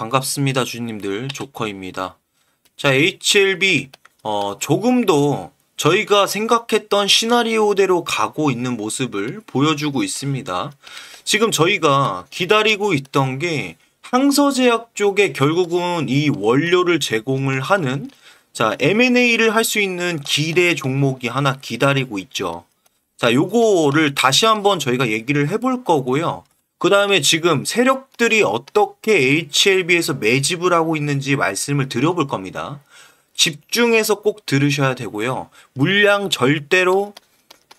반갑습니다 주님들 조커입니다 자 HLB 어, 조금 더 저희가 생각했던 시나리오대로 가고 있는 모습을 보여주고 있습니다 지금 저희가 기다리고 있던 게 항서제약 쪽에 결국은 이 원료를 제공을 하는 자 M&A를 할 수 있는 기대 종목이 하나 기다리고 있죠 자 요거를 다시 한번 저희가 얘기를 해볼 거고요 그 다음에 지금 세력들이 어떻게 HLB에서 매집을 하고 있는지 말씀을 드려볼 겁니다. 집중해서 꼭 들으셔야 되고요. 물량 절대로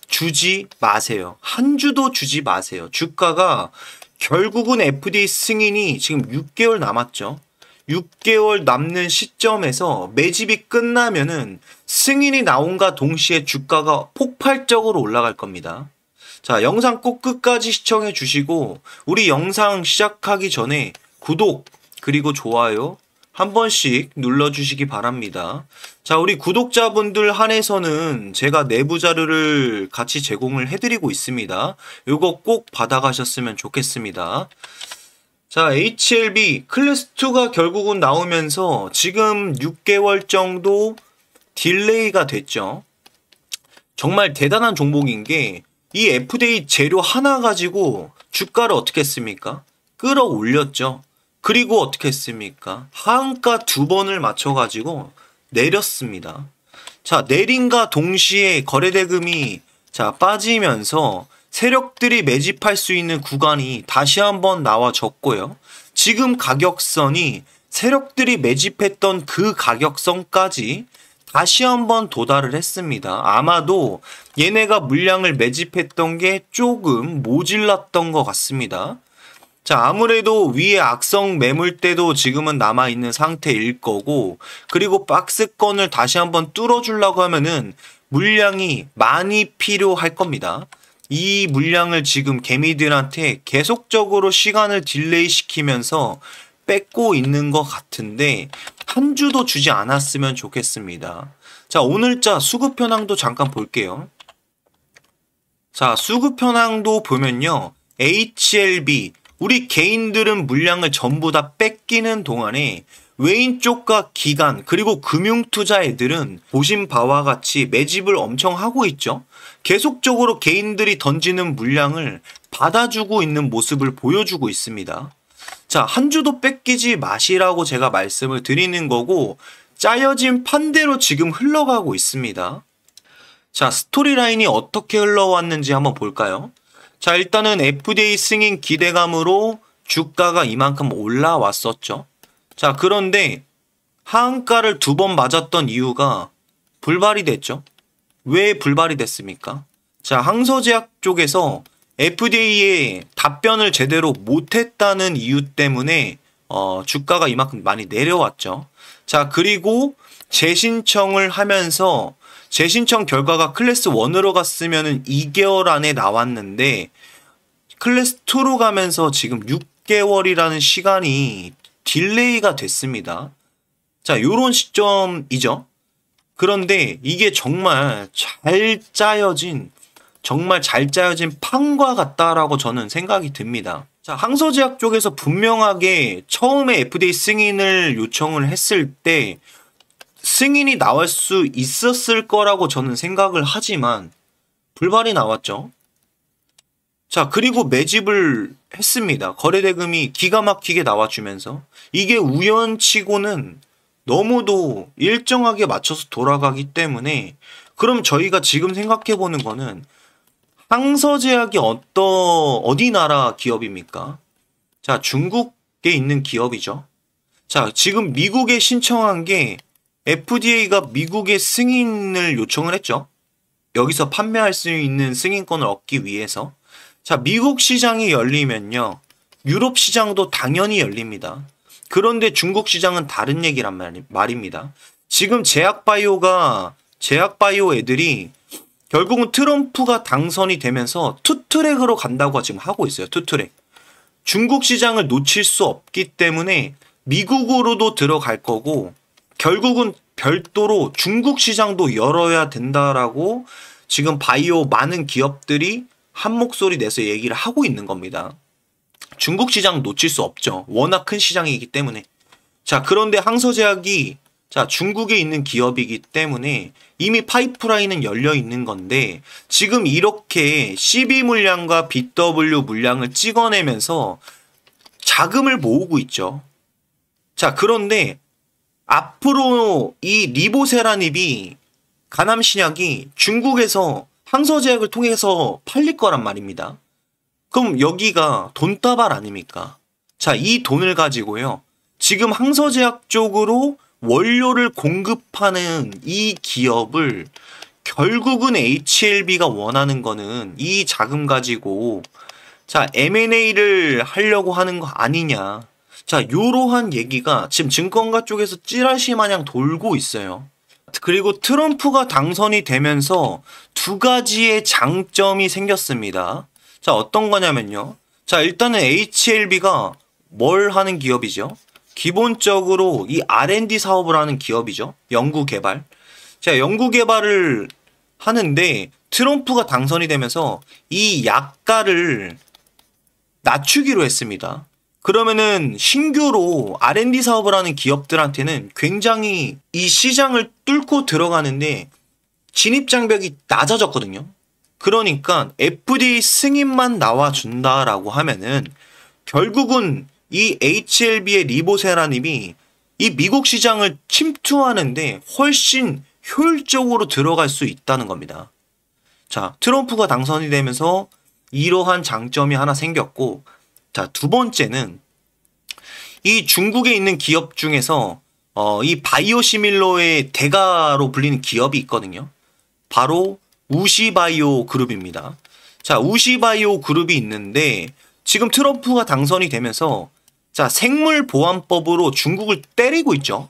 주지 마세요. 한 주도 주지 마세요. 주가가 결국은 f d 승인이 지금 6개월 남았죠. 6개월 남는 시점에서 매집이 끝나면은 승인이 나온과 동시에 주가가 폭발적으로 올라갈 겁니다. 자, 영상 꼭 끝까지 시청해 주시고 우리 영상 시작하기 전에 구독 그리고 좋아요 한 번씩 눌러주시기 바랍니다. 자, 우리 구독자분들 한해서는 제가 내부 자료를 같이 제공을 해드리고 있습니다. 이거 꼭 받아가셨으면 좋겠습니다. 자, HLB 클래스2가 결국은 나오면서 지금 6개월 정도 딜레이가 됐죠. 정말 대단한 종목인 게이 FDA 재료 하나 가지고 주가를 어떻게 했습니까? 끌어올렸죠. 그리고 어떻게 했습니까? 하한가 두 번을 맞춰가지고 내렸습니다. 자, 내린과 동시에 거래대금이 자, 빠지면서 세력들이 매집할 수 있는 구간이 다시 한번 나와졌고요. 지금 가격선이 세력들이 매집했던 그 가격선까지 다시 한번 도달을 했습니다. 아마도 얘네가 물량을 매집했던 게 조금 모질랐던 것 같습니다. 자, 아무래도 위에 악성 매물대도 지금은 남아있는 상태일 거고, 그리고 박스권을 다시 한번 뚫어주려고 하면은 물량이 많이 필요할 겁니다. 이 물량을 지금 개미들한테 계속적으로 시간을 딜레이 시키면서 뺏고 있는 것 같은데 한 주도 주지 않았으면 좋겠습니다. 자, 오늘자 수급 현황도 잠깐 볼게요. 자, 수급 현황도 보면요. HLB, 우리 개인들은 물량을 전부 다 뺏기는 동안에 외인 쪽과 기관 그리고 금융 투자애들은 보신 바와 같이 매집을 엄청 하고 있죠. 계속적으로 개인들이 던지는 물량을 받아주고 있는 모습을 보여주고 있습니다. 자, 한 주도 뺏기지 마시라고 제가 말씀을 드리는 거고, 짜여진 판대로 지금 흘러가고 있습니다. 자, 스토리라인이 어떻게 흘러왔는지 한번 볼까요? 자, 일단은 FDA 승인 기대감으로 주가가 이만큼 올라왔었죠. 자, 그런데 하한가를 두 번 맞았던 이유가 불발이 됐죠. 왜 불발이 됐습니까? 자, 항서제약 쪽에서 FDA의 답변을 제대로 못했다는 이유 때문에 어, 주가가 이만큼 많이 내려왔죠. 자, 그리고 재신청을 하면서 재신청 결과가 클래스 1으로 갔으면 2개월 안에 나왔는데 클래스 2로 가면서 지금 6개월이라는 시간이 딜레이가 됐습니다. 자, 요런 시점이죠. 그런데 이게 정말 잘 짜여진 정말 잘 짜여진 판과 같다라고 저는 생각이 듭니다. 자, 항소제약 쪽에서 분명하게 처음에 FDA 승인을 요청을 했을 때 승인이 나올 수 있었을 거라고 저는 생각을 하지만 불발이 나왔죠. 자, 그리고 매집을 했습니다. 거래대금이 기가 막히게 나와주면서 이게 우연치고는 너무도 일정하게 맞춰서 돌아가기 때문에 그럼 저희가 지금 생각해보는 거는 항서제약이 어떤 어디 나라 기업입니까? 자, 중국에 있는 기업이죠. 자, 지금 미국에 신청한 게 FDA가 미국의 승인을 요청을 했죠. 여기서 판매할 수 있는 승인권을 얻기 위해서. 자, 미국 시장이 열리면요. 유럽 시장도 당연히 열립니다. 그런데 중국 시장은 다른 얘기란 말입니다. 지금 제약바이오가, 제약바이오 애들이 결국은 트럼프가 당선이 되면서 투트랙으로 간다고 지금 하고 있어요. 투트랙. 중국 시장을 놓칠 수 없기 때문에 미국으로도 들어갈 거고 결국은 별도로 중국 시장도 열어야 된다라고 지금 바이오 많은 기업들이 한 목소리 내서 얘기를 하고 있는 겁니다. 중국 시장 놓칠 수 없죠. 워낙 큰 시장이기 때문에. 자, 그런데 항서제약이 자, 중국에 있는 기업이기 때문에 이미 파이프라인은 열려 있는 건데 지금 이렇게 CB 물량과 BW 물량을 찍어내면서 자금을 모으고 있죠. 자, 그런데 앞으로 이 리보세라닙이 가남 신약이 중국에서 항서제약을 통해서 팔릴 거란 말입니다. 그럼 여기가 돈다발 아닙니까? 자, 이 돈을 가지고요. 지금 항서제약 쪽으로 원료를 공급하는 이 기업을 결국은 HLB가 원하는 거는 이 자금 가지고 자, M&A를 하려고 하는 거 아니냐. 자, 요러한 얘기가 지금 증권가 쪽에서 찌라시 마냥 돌고 있어요. 그리고 트럼프가 당선이 되면서 두 가지의 장점이 생겼습니다. 자, 어떤 거냐면요. 자, 일단은 HLB가 뭘 하는 기업이죠? 기본적으로 이 R&D 사업을 하는 기업이죠. 연구 개발. 자, 연구 개발을 하는데 트럼프가 당선이 되면서 이 약가를 낮추기로 했습니다. 그러면은 신규로 R&D 사업을 하는 기업들한테는 굉장히 이 시장을 뚫고 들어가는데 진입 장벽이 낮아졌거든요. 그러니까 FDA 승인만 나와준다라고 하면은 결국은 이 HLB의 리보세라님이 이 미국 시장을 침투하는데 훨씬 효율적으로 들어갈 수 있다는 겁니다. 자, 트럼프가 당선이 되면서 이러한 장점이 하나 생겼고, 자, 두 번째는 이 중국에 있는 기업 중에서 어, 이 바이오 시밀러의 대가로 불리는 기업이 있거든요. 바로 우시바이오 그룹입니다. 자, 우시바이오 그룹이 있는데 지금 트럼프가 당선이 되면서 자, 생물보안법으로 중국을 때리고 있죠.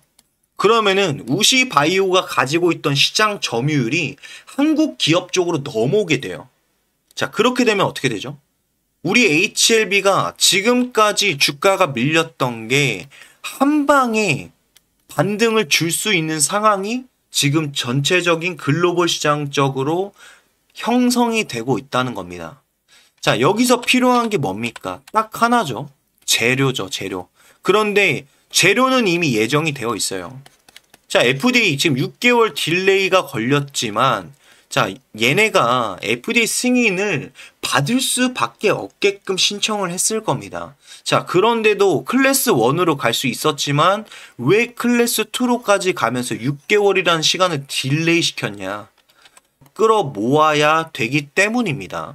그러면은 우시 바이오가 가지고 있던 시장 점유율이 한국 기업 쪽으로 넘어오게 돼요. 자, 그렇게 되면 어떻게 되죠? 우리 HLB가 지금까지 주가가 밀렸던 게 한 방에 반등을 줄 수 있는 상황이 지금 전체적인 글로벌 시장적으로 형성이 되고 있다는 겁니다. 자, 여기서 필요한 게 뭡니까? 딱 하나죠. 재료죠, 재료. 그런데 재료는 이미 예정이 되어 있어요. 자, FDA 지금 6개월 딜레이가 걸렸지만 자, 얘네가 FDA 승인을 받을 수밖에 없게끔 신청을 했을 겁니다. 자, 그런데도 클래스 1으로 갈 수 있었지만 왜 클래스 2로까지 가면서 6개월이라는 시간을 딜레이 시켰냐? 끌어모아야 되기 때문입니다.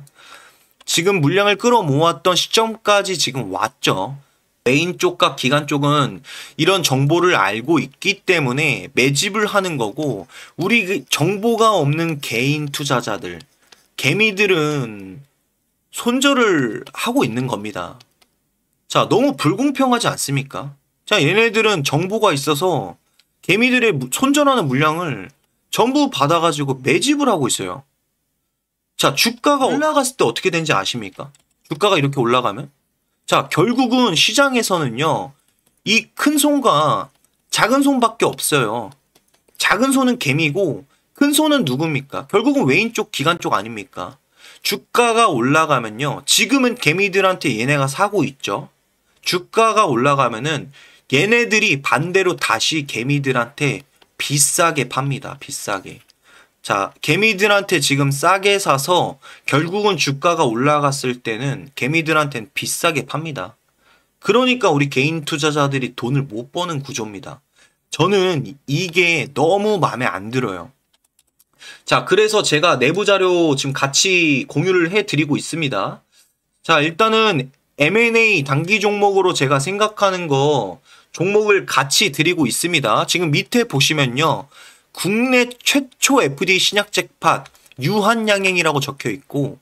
지금 물량을 끌어모았던 시점까지 지금 왔죠. 메인 쪽과 기관 쪽은 이런 정보를 알고 있기 때문에 매집을 하는 거고 우리 그 정보가 없는 개인 투자자들 개미들은 손절을 하고 있는 겁니다. 자, 너무 불공평하지 않습니까? 자, 얘네들은 정보가 있어서 개미들의 손절하는 물량을 전부 받아가지고 매집을 하고 있어요. 자, 주가가 네. 올라갔을 때 어떻게 되는지 아십니까? 주가가 이렇게 올라가면? 자, 결국은 시장에서는요, 이 큰 손과 작은 손밖에 없어요. 작은 손은 개미고, 큰 손은 누굽니까? 결국은 외인 쪽, 기관 쪽 아닙니까? 주가가 올라가면요, 지금은 개미들한테 얘네가 사고 있죠? 주가가 올라가면은 얘네들이 반대로 다시 개미들한테 비싸게 팝니다. 비싸게. 자, 개미들한테 지금 싸게 사서 결국은 주가가 올라갔을 때는 개미들한테는 비싸게 팝니다. 그러니까 우리 개인 투자자들이 돈을 못 버는 구조입니다. 저는 이게 너무 마음에 안 들어요. 자, 그래서 제가 내부 자료 지금 같이 공유를 해드리고 있습니다. 자, 일단은 M&A 단기 종목으로 제가 생각하는 거 종목을 같이 드리고 있습니다. 지금 밑에 보시면요. 국내 최초 FDA 신약 잭팟 유한양행이라고 적혀 있고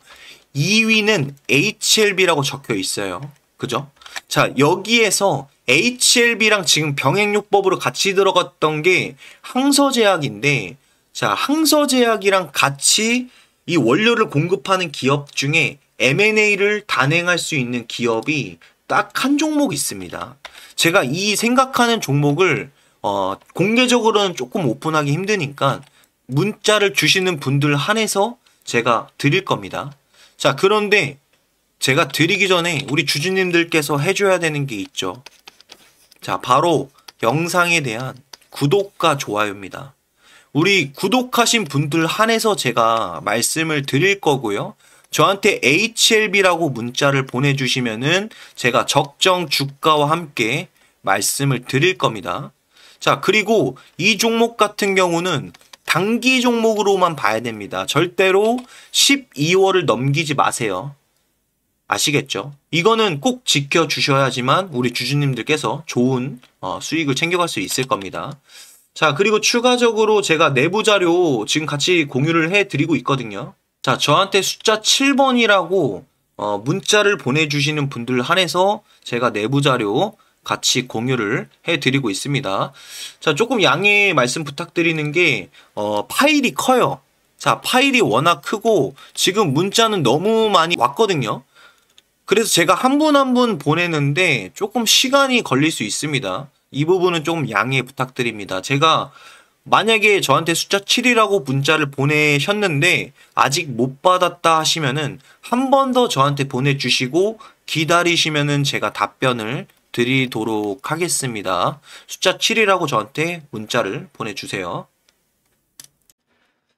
2위는 HLB라고 적혀 있어요. 그죠? 자, 여기에서 HLB랑 지금 병행요법으로 같이 들어갔던 게 항서제약인데 자, 항서제약이랑 같이 이 원료를 공급하는 기업 중에 M&A를 단행할 수 있는 기업이 딱 한 종목 있습니다. 제가 이 생각하는 종목을 어, 공개적으로는 조금 오픈하기 힘드니까 문자를 주시는 분들 한해서 제가 드릴 겁니다. 자, 그런데 제가 드리기 전에 우리 주주님들께서 해줘야 되는 게 있죠. 자, 바로 영상에 대한 구독과 좋아요입니다. 우리 구독하신 분들 한해서 제가 말씀을 드릴 거고요. 저한테 HLB라고 문자를 보내주시면은 제가 적정 주가와 함께 말씀을 드릴 겁니다. 자, 그리고 이 종목 같은 경우는 단기 종목으로만 봐야 됩니다. 절대로 12월을 넘기지 마세요. 아시겠죠? 이거는 꼭 지켜주셔야지만 우리 주주님들께서 좋은 어, 수익을 챙겨갈 수 있을 겁니다. 자, 그리고 추가적으로 제가 내부 자료 지금 같이 공유를 해드리고 있거든요. 자, 저한테 숫자 7번이라고 어, 문자를 보내주시는 분들 한해서 제가 내부 자료 같이 공유를 해드리고 있습니다. 자, 조금 양해 말씀 부탁드리는 게, 어, 파일이 커요. 자, 파일이 워낙 크고, 지금 문자는 너무 많이 왔거든요. 그래서 제가 한 분 한 분 보내는데 조금 시간이 걸릴 수 있습니다. 이 부분은 조금 양해 부탁드립니다. 제가 만약에 저한테 숫자 7이라고 문자를 보내셨는데 아직 못 받았다 하시면은 한 번 더 저한테 보내주시고 기다리시면은 제가 답변을 드리도록 하겠습니다. 숫자 7이라고 저한테 문자를 보내주세요.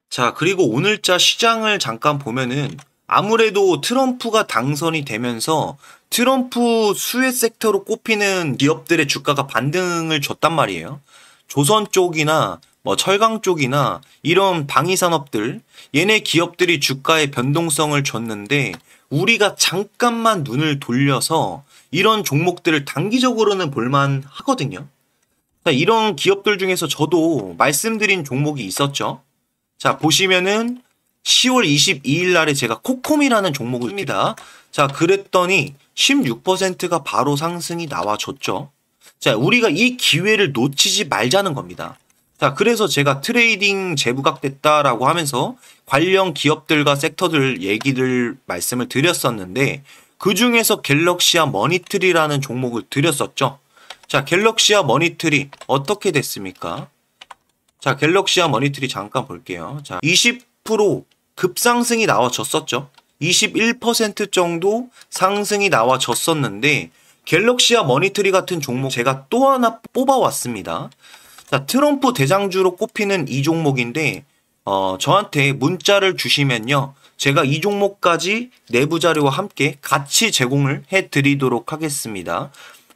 자, 그리고 오늘자 시장을 잠깐 보면은 아무래도 트럼프가 당선이 되면서 트럼프 수혜 섹터로 꼽히는 기업들의 주가가 반등을 줬단 말이에요. 조선 쪽이나 뭐 철강 쪽이나 이런 방위 산업들 얘네 기업들이 주가의 변동성을 줬는데 우리가 잠깐만 눈을 돌려서 이런 종목들을 단기적으로는 볼만 하거든요. 그러니까 이런 기업들 중에서 저도 말씀드린 종목이 있었죠. 자, 보시면은 10월 22일 날에 제가 코콤이라는 종목을 씁니다. 자, 그랬더니 16%가 바로 상승이 나와줬죠. 자, 우리가 이 기회를 놓치지 말자는 겁니다. 자, 그래서 제가 트레이딩 재부각됐다라고 하면서 관련 기업들과 섹터들 얘기를 말씀을 드렸었는데 그 중에서 갤럭시아 머니트리라는 종목을 드렸었죠. 자, 갤럭시아 머니트리 어떻게 됐습니까? 자, 갤럭시아 머니트리 잠깐 볼게요. 자, 20% 급상승이 나와졌었죠. 21% 정도 상승이 나와졌었는데 갤럭시아 머니트리 같은 종목 제가 또 하나 뽑아왔습니다. 자, 트럼프 대장주로 꼽히는 이 종목인데 어, 저한테 문자를 주시면요. 제가 이 종목까지 내부 자료와 함께 같이 제공을 해드리도록 하겠습니다.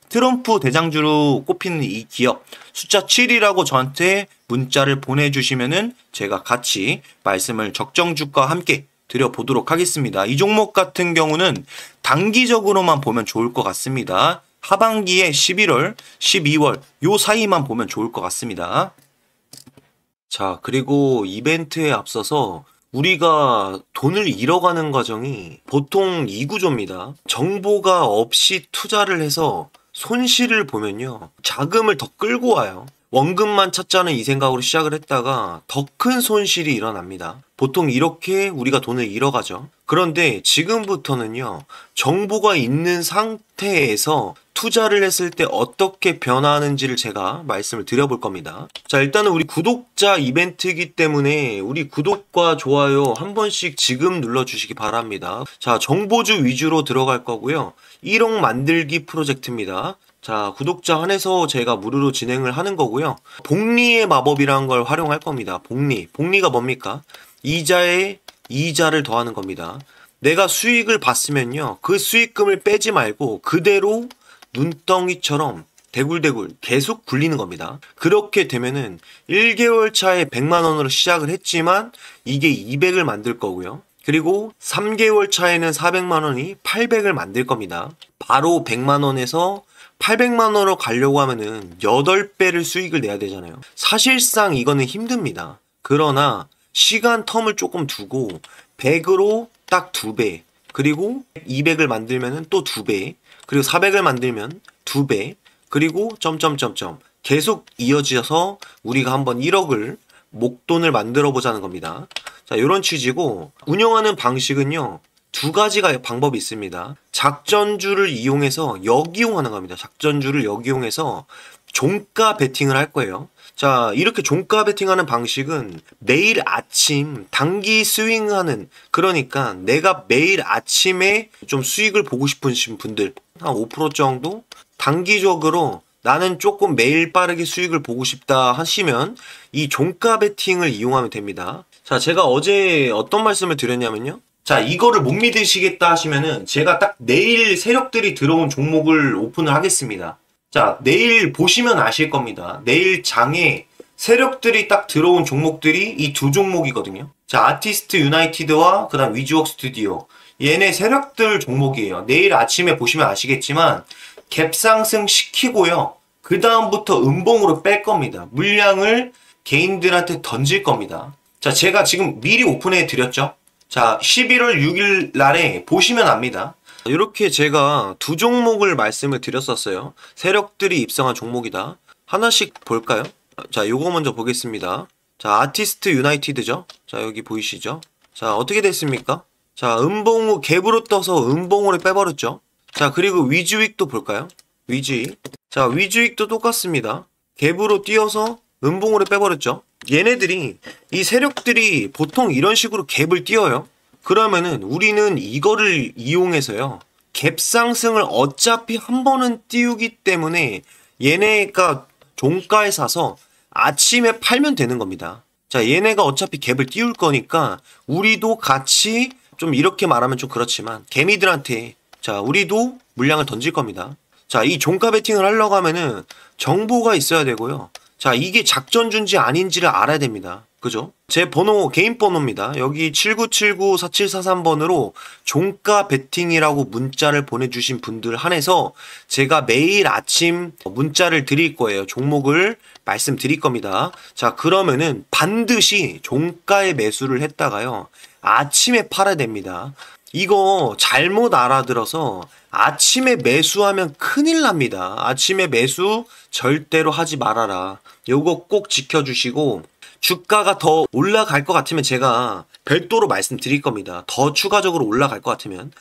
트럼프 대장주로 꼽히는 이 기업 숫자 7이라고 저한테 문자를 보내주시면은 제가 같이 말씀을 적정주가 함께 드려보도록 하겠습니다. 이 종목 같은 경우는 단기적으로만 보면 좋을 것 같습니다. 하반기에 11월, 12월 요 사이만 보면 좋을 것 같습니다. 자, 그리고 이벤트에 앞서서 우리가 돈을 잃어가는 과정이 보통 이 구조입니다. 정보가 없이 투자를 해서 손실을 보면요. 자금을 더 끌고 와요. 원금만 찾자는 이 생각으로 시작을 했다가 더 큰 손실이 일어납니다. 보통 이렇게 우리가 돈을 잃어가죠. 그런데 지금부터는요, 정보가 있는 상태에서 투자를 했을 때 어떻게 변화하는지를 제가 말씀을 드려볼 겁니다. 자, 일단은 우리 구독자 이벤트이기 때문에 우리 구독과 좋아요 한 번씩 지금 눌러주시기 바랍니다. 자, 정보주 위주로 들어갈 거고요. 1억 만들기 프로젝트입니다. 자 구독자 한해서 제가 무료로 진행을 하는 거고요 복리의 마법이라는 걸 활용할 겁니다 복리 복리가 뭡니까 이자에 이자를 더하는 겁니다 내가 수익을 봤으면요 그 수익금을 빼지 말고 그대로 눈덩이처럼 대굴대굴 계속 굴리는 겁니다 그렇게 되면은 1개월 차에 100만원으로 시작을 했지만 이게 200을 만들 거고요 그리고 3개월 차에는 400만원이 800을 만들 겁니다 바로 100만원에서 800만 원으로 가려고 하면은 8배를 수익을 내야 되잖아요. 사실상 이거는 힘듭니다. 그러나 시간 텀을 조금 두고 100으로 딱 2배, 그리고 200을 만들면은 또 2배, 그리고 400을 만들면 2배, 그리고 점점점점 계속 이어지셔서 우리가 한번 1억을 목돈을 만들어 보자는 겁니다. 자, 요런 취지고 운영하는 방식은요. 두 가지가 방법이 있습니다. 작전주를 이용해서 역이용하는 겁니다. 작전주를 역이용해서 종가 베팅을 할 거예요. 자, 이렇게 종가 베팅하는 방식은 매일 아침 단기 스윙하는 그러니까 내가 매일 아침에 좀 수익을 보고 싶으신 분들 한 5% 정도 단기적으로 나는 조금 매일 빠르게 수익을 보고 싶다 하시면 이 종가 베팅을 이용하면 됩니다. 자, 제가 어제 어떤 말씀을 드렸냐면요. 자 이거를 못 믿으시겠다 하시면은 제가 딱 내일 세력들이 들어온 종목을 오픈을 하겠습니다. 자 내일 보시면 아실 겁니다. 내일 장에 세력들이 딱 들어온 종목들이 이 두 종목이거든요. 자 아티스트 유나이티드와 그 다음 위즈웍 스튜디오 얘네 세력들 종목이에요. 내일 아침에 보시면 아시겠지만 갭상승 시키고요. 그 다음부터 음봉으로 뺄 겁니다. 물량을 개인들한테 던질 겁니다. 자 제가 지금 미리 오픈해 드렸죠. 자 11월 6일 날에 보시면 압니다. 이렇게 제가 두 종목을 말씀을 드렸었어요. 세력들이 입성한 종목이다. 하나씩 볼까요? 자 요거 먼저 보겠습니다. 자 아티스트 유나이티드죠. 자 여기 보이시죠? 자 어떻게 됐습니까? 자은봉우 갭으로 떠서 은봉우를 빼버렸죠. 자 그리고 위즈윅도 볼까요? 위즈윅 자 위즈윅도 똑같습니다. 갭으로 뛰어서 은봉우를 빼버렸죠. 얘네들이 이 세력들이 보통 이런 식으로 갭을 띄어요. 그러면은 우리는 이거를 이용해서요. 갭 상승을 어차피 한 번은 띄우기 때문에 얘네가 종가에 사서 아침에 팔면 되는 겁니다. 자, 얘네가 어차피 갭을 띄울 거니까 우리도 같이 좀 이렇게 말하면 좀 그렇지만 개미들한테 자, 우리도 물량을 던질 겁니다. 자, 이 종가 베팅을 하려고 하면은 정보가 있어야 되고요. 자, 이게 작전준지 아닌지를 알아야 됩니다. 그죠? 제 번호, 개인 번호입니다. 여기 7979-4743번으로 종가 베팅이라고 문자를 보내주신 분들 한해서 제가 매일 아침 문자를 드릴 거예요. 종목을 말씀드릴 겁니다. 자, 그러면은 반드시 종가에 매수를 했다가요. 아침에 팔아야 됩니다. 이거 잘못 알아들어서 아침에 매수하면 큰일 납니다. 아침에 매수 절대로 하지 말아라. 요거 꼭 지켜주시고 주가가 더 올라갈 것 같으면 제가 별도로 말씀드릴 겁니다. 더 추가적으로 올라갈 것 같으면.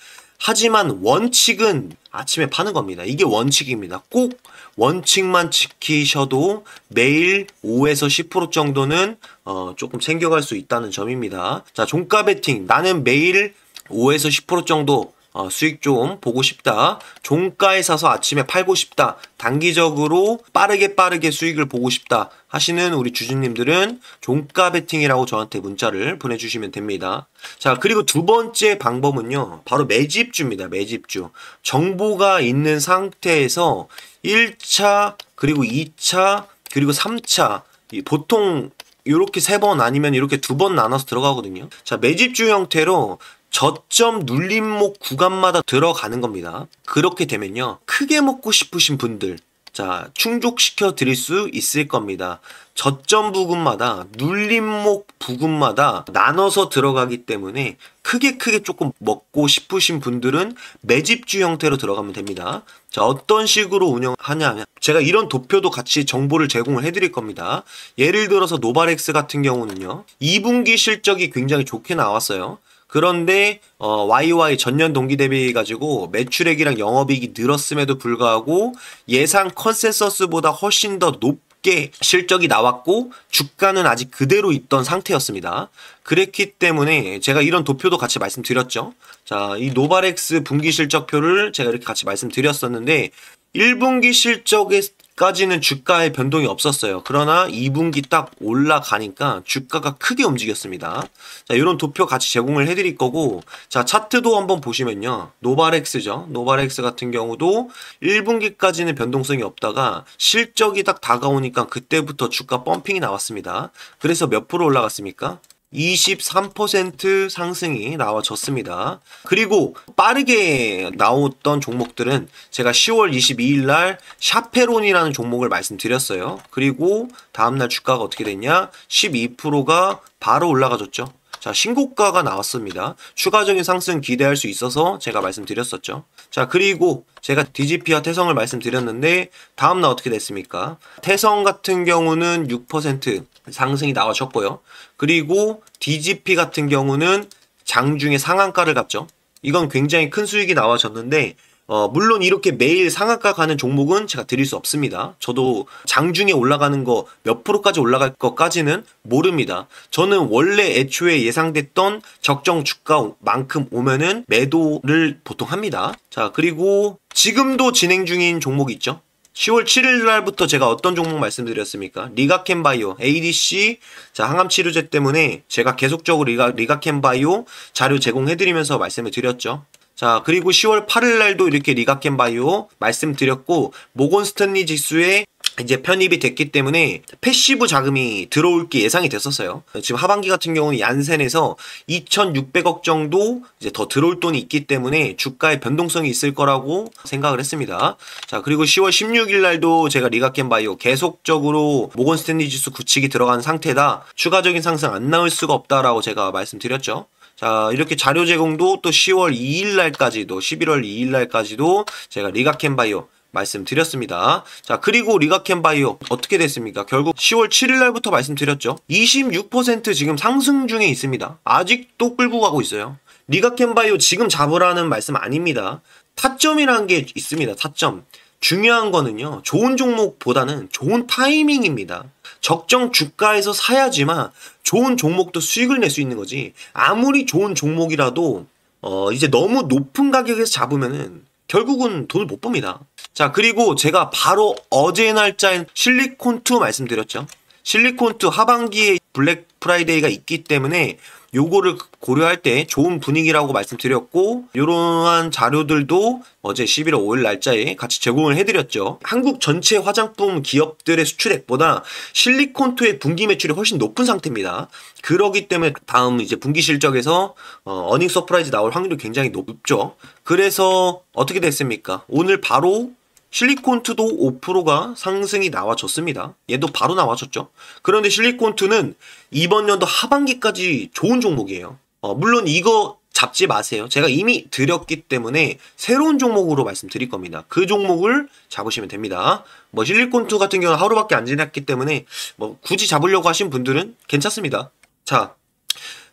하지만 원칙은 아침에 파는 겁니다. 이게 원칙입니다. 꼭 원칙만 지키셔도 매일 5에서 10% 정도는 어, 조금 챙겨갈 수 있다는 점입니다. 자, 종가 베팅. 나는 매일 5에서 10% 정도 어, 수익 좀 보고 싶다. 종가에 사서 아침에 팔고 싶다. 단기적으로 빠르게 빠르게 수익을 보고 싶다. 하시는 우리 주주님들은 종가 베팅이라고 저한테 문자를 보내주시면 됩니다. 자, 그리고 두 번째 방법은요. 바로 매집주입니다. 매집주. 정보가 있는 상태에서 1차, 그리고 2차, 그리고 3차. 보통 이렇게 세 번 아니면 이렇게 두 번 나눠서 들어가거든요. 자, 매집주 형태로 저점 눌림목 구간마다 들어가는 겁니다. 그렇게 되면요. 크게 먹고 싶으신 분들 자 충족시켜 드릴 수 있을 겁니다. 저점 부근마다 눌림목 부근마다 나눠서 들어가기 때문에 크게 크게 조금 먹고 싶으신 분들은 매집주 형태로 들어가면 됩니다. 자 어떤 식으로 운영하냐 제가 이런 도표도 같이 정보를 제공을 해드릴 겁니다. 예를 들어서 노바렉스 같은 경우는요. 2분기 실적이 굉장히 좋게 나왔어요. 그런데 어, YY 전년 동기 대비 가지고 매출액이랑 영업이익이 늘었음에도 불구하고 예상 컨센서스보다 훨씬 더 높게 실적이 나왔고 주가는 아직 그대로 있던 상태였습니다. 그랬기 때문에 제가 이런 도표도 같이 말씀드렸죠. 자, 이 노바렉스 분기 실적표를 제가 이렇게 같이 말씀드렸었는데 1분기 실적에 까지는 주가의 변동이 없었어요. 그러나 2분기 딱 올라가니까 주가가 크게 움직였습니다. 자, 이런 도표 같이 제공을 해드릴 거고, 자, 차트도 한번 보시면요. 노바렉스죠. 노바렉스 같은 경우도 1분기까지는 변동성이 없다가 실적이 딱 다가오니까 그때부터 주가 펌핑이 나왔습니다. 그래서 몇 프로 올라갔습니까? 23% 상승이 나와졌습니다. 그리고 빠르게 나왔던 종목들은 제가 10월 22일 날 샤페론이라는 종목을 말씀드렸어요. 그리고 다음날 주가가 어떻게 됐냐? 12%가 바로 올라가졌죠. 자, 신고가가 나왔습니다. 추가적인 상승 기대할 수 있어서 제가 말씀드렸었죠. 자, 그리고 제가 DGP와 태성을 말씀드렸는데 다음날 어떻게 됐습니까? 태성 같은 경우는 6%, 상승이 나와줬고요. 그리고 DGP 같은 경우는 장중에 상한가를 갔죠. 이건 굉장히 큰 수익이 나와졌는데 어, 물론 이렇게 매일 상한가 가는 종목은 제가 드릴 수 없습니다. 저도 장중에 올라가는 거 몇 프로까지 올라갈 것까지는 모릅니다. 저는 원래 애초에 예상됐던 적정 주가만큼 오면은 매도를 보통 합니다. 자, 그리고 지금도 진행 중인 종목이 있죠. 10월 7일 날부터 제가 어떤 종목 말씀드렸습니까? 리가캔바이오, ADC, 자, 항암치료제 때문에 제가 계속적으로 리가, 리가캔바이오 자료 제공해드리면서 말씀을 드렸죠. 자, 그리고 10월 8일 날도 이렇게 리가캔바이오 말씀드렸고, 모건스탠리 지수의 이제 편입이 됐기 때문에 패시브 자금이 들어올 게 예상이 됐었어요. 지금 하반기 같은 경우는 얀센에서 2,600억 정도 이제 더 들어올 돈이 있기 때문에 주가의 변동성이 있을 거라고 생각을 했습니다. 자, 그리고 10월 16일 날도 제가 리가켄 바이오 계속적으로 모건 스탠리 지수 구축이 들어간 상태다. 추가적인 상승 안 나올 수가 없다라고 제가 말씀드렸죠. 자, 이렇게 자료 제공도 또 10월 2일 날까지도 11월 2일 날까지도 제가 리가캔 바이오 말씀드렸습니다. 자, 그리고 리가캔 바이오 어떻게 됐습니까? 결국 10월 7일 날부터 말씀드렸죠. 26% 지금 상승 중에 있습니다. 아직도 끌고 가고 있어요. 리가캔 바이오 지금 잡으라는 말씀 아닙니다. 타점이라는 게 있습니다. 타점. 중요한 거는요. 좋은 종목보다는 좋은 타이밍입니다. 적정 주가에서 사야지만 좋은 종목도 수익을 낼 수 있는 거지. 아무리 좋은 종목이라도 어 이제 너무 높은 가격에서 잡으면은 결국은 돈을 못 봅니다. 자, 그리고 제가 바로 어제 날짜인 실리콘투 말씀드렸죠. 실리콘투 하반기에 블랙 프라이데이가 있기 때문에 요거를 고려할 때 좋은 분위기라고 말씀드렸고 요러한 자료들도 어제 11월 5일 날짜에 같이 제공을 해드렸죠. 한국 전체 화장품 기업들의 수출액보다 실리콘투의 분기 매출이 훨씬 높은 상태입니다. 그러기 때문에 다음 이제 분기 실적에서 어, 닝 서프라이즈 나올 확률이 굉장히 높죠. 그래서 어떻게 됐습니까? 오늘 바로 실리콘투도 5%가 상승이 나와졌습니다. 얘도 바로 나와졌죠. 그런데 실리콘투는 이번 연도 하반기까지 좋은 종목이에요. 어, 물론 이거 잡지 마세요. 제가 이미 드렸기 때문에 새로운 종목으로 말씀드릴 겁니다. 그 종목을 잡으시면 됩니다. 뭐실리콘투 같은 경우는 하루밖에 안 지났기 때문에 뭐 굳이 잡으려고 하신 분들은 괜찮습니다. 자,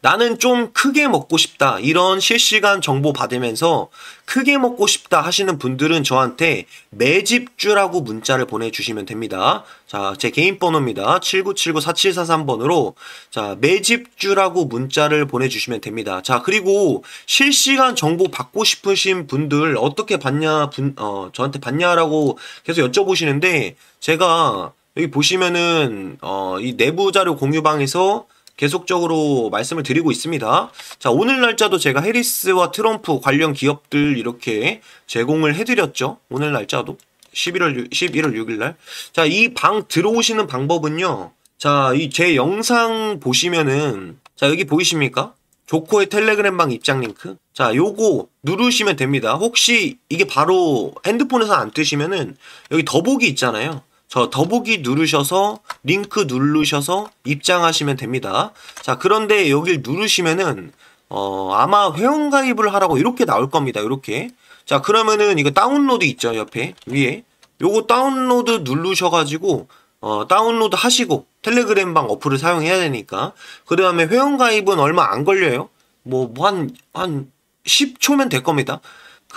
나는 좀 크게 먹고 싶다. 이런 실시간 정보 받으면서 크게 먹고 싶다 하시는 분들은 저한테 매집주라고 문자를 보내주시면 됩니다. 자, 제 개인 번호입니다. 7979-4743번으로 자, 매집주라고 문자를 보내주시면 됩니다. 자, 그리고 실시간 정보 받고 싶으신 분들 어떻게 받냐, 분, 어, 저한테 받냐라고 계속 여쭤보시는데 제가 여기 보시면은 어, 이 내부 자료 공유방에서 계속적으로 말씀을 드리고 있습니다. 자, 오늘 날짜도 제가 해리스와 트럼프 관련 기업들 이렇게 제공을 해드렸죠. 오늘 날짜도. 11월, 6, 11월 6일 날. 자, 이 방 들어오시는 방법은요. 자, 이 제 영상 보시면은, 자, 여기 보이십니까? 조코의 텔레그램 방 입장 링크. 자, 요거 누르시면 됩니다. 혹시 이게 바로 핸드폰에서 안 뜨시면은 여기 더보기 있잖아요. 저 더보기 누르셔서 링크 누르셔서 입장하시면 됩니다. 자 그런데 여길 누르시면은 어 아마 회원가입을 하라고 이렇게 나올 겁니다. 이렇게 자 그러면은 이거 다운로드 있죠 옆에 위에 요거 다운로드 누르셔가지고 어, 다운로드 하시고 텔레그램방 어플을 사용해야 되니까 그 다음에 회원가입은 얼마 안 걸려요 뭐 한한 뭐 10초면 될 겁니다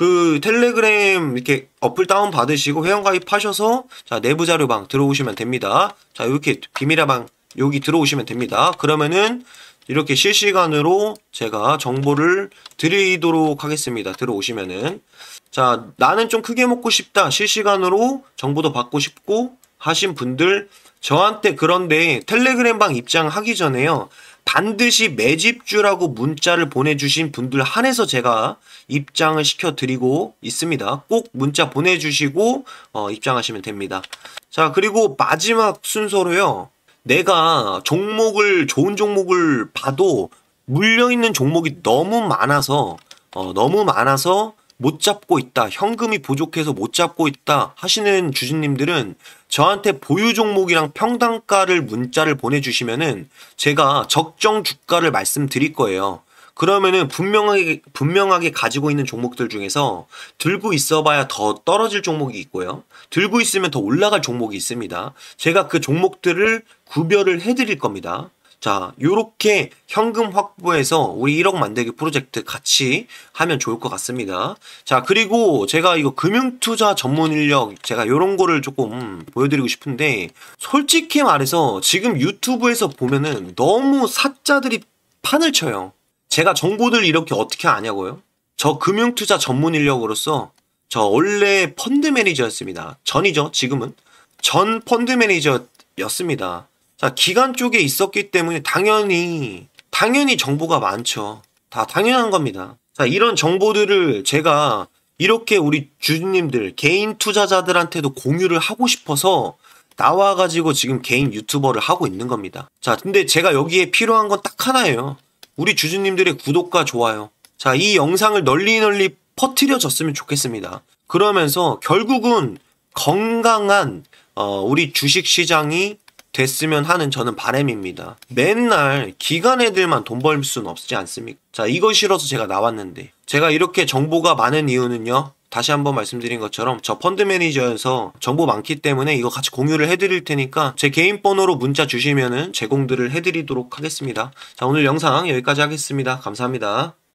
그 텔레그램 이렇게 어플 다운 받으시고 회원 가입하셔서 자 내부 자료방 들어오시면 됩니다. 자 이렇게 비밀화방 여기 들어오시면 됩니다. 그러면은 이렇게 실시간으로 제가 정보를 드리도록 하겠습니다. 들어오시면은 자 나는 좀 크게 먹고 싶다 실시간으로 정보도 받고 싶고 하신 분들 저한테 그런데 텔레그램 방 입장하기 전에요. 반드시 매집주라고 문자를 보내주신 분들 한해서 제가 입장을 시켜드리고 있습니다. 꼭 문자 보내주시고 어, 입장하시면 됩니다. 자 그리고 마지막 순서로요. 내가 종목을 좋은 종목을 봐도 물려있는 종목이 너무 많아서 어, 너무 많아서 못 잡고 있다, 현금이 부족해서 못 잡고 있다 하시는 주주님들은 저한테 보유 종목이랑 평당가를 문자를 보내주시면은 제가 적정 주가를 말씀드릴 거예요. 그러면은 분명하게 분명하게 가지고 있는 종목들 중에서 들고 있어봐야 더 떨어질 종목이 있고요. 들고 있으면 더 올라갈 종목이 있습니다. 제가 그 종목들을 구별을 해드릴 겁니다. 자, 요렇게 현금 확보해서 우리 1억 만들기 프로젝트 같이 하면 좋을 것 같습니다. 자, 그리고 제가 이거 금융투자 전문 인력 제가 요런 거를 조금 보여드리고 싶은데 솔직히 말해서 지금 유튜브에서 보면은 너무 사자들이 판을 쳐요. 제가 정보들 이렇게 어떻게 아냐고요? 저 금융투자 전문 인력으로서 저 원래 펀드 매니저였습니다. 전이죠, 지금은. 전 펀드 매니저였습니다. 자, 기관 쪽에 있었기 때문에 당연히, 당연히 정보가 많죠. 다 당연한 겁니다. 자, 이런 정보들을 제가 이렇게 우리 주주님들, 개인 투자자들한테도 공유를 하고 싶어서 나와가지고 지금 개인 유튜버를 하고 있는 겁니다. 자, 근데 제가 여기에 필요한 건 딱 하나예요. 우리 주주님들의 구독과 좋아요. 자, 이 영상을 널리 널리 퍼뜨려줬으면 좋겠습니다. 그러면서 결국은 건강한 어, 우리 주식시장이 됐으면 하는 저는 바램입니다. 맨날 기간 애들만 돈 벌 수는 없지 않습니까? 자, 이거 싫어서 제가 나왔는데. 제가 이렇게 정보가 많은 이유는요. 다시 한번 말씀드린 것처럼 저 펀드 매니저여서 정보 많기 때문에 이거 같이 공유를 해드릴 테니까 제 개인 번호로 문자 주시면은 제공들을 해드리도록 하겠습니다. 자, 오늘 영상 여기까지 하겠습니다. 감사합니다.